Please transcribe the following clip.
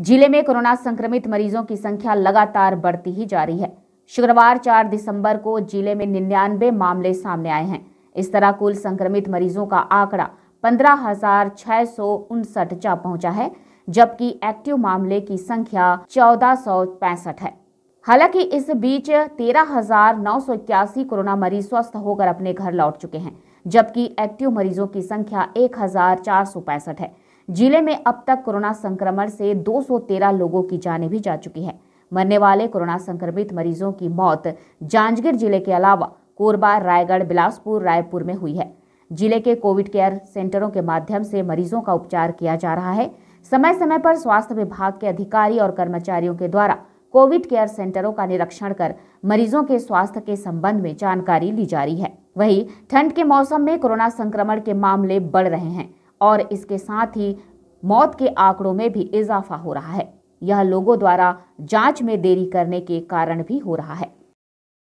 जिले में कोरोना संक्रमित मरीजों की संख्या लगातार बढ़ती ही जा रही है शुक्रवार 4 दिसंबर को जिले में निन्यानवे मामले सामने आए हैं इस तरह कुल संक्रमित मरीजों का आंकड़ा पंद्रह जा पहुंचा है जबकि एक्टिव मामले की संख्या चौदह है हालांकि इस बीच तेरह कोरोना मरीज स्वस्थ होकर अपने घर लौट चुके हैं जबकि एक्टिव मरीजों की संख्या एक है जिले में अब तक कोरोना संक्रमण से 213 लोगों की जाने भी जा चुकी है मरने वाले कोरोना संक्रमित मरीजों की मौत जांजगीर जिले के अलावा कोरबा रायगढ़ बिलासपुर रायपुर में हुई है जिले के कोविड केयर सेंटरों के माध्यम से मरीजों का उपचार किया जा रहा है समय समय पर स्वास्थ्य विभाग के अधिकारी और कर्मचारियों के द्वारा कोविड केयर सेंटरों का निरीक्षण कर मरीजों के स्वास्थ्य के संबंध में जानकारी ली जा रही है वहीं ठंड के मौसम में कोरोना संक्रमण के मामले बढ़ रहे हैं और इसके साथ ही मौत के आंकड़ों में भी इजाफा हो रहा है यह लोगों द्वारा जांच में देरी करने के कारण भी हो रहा है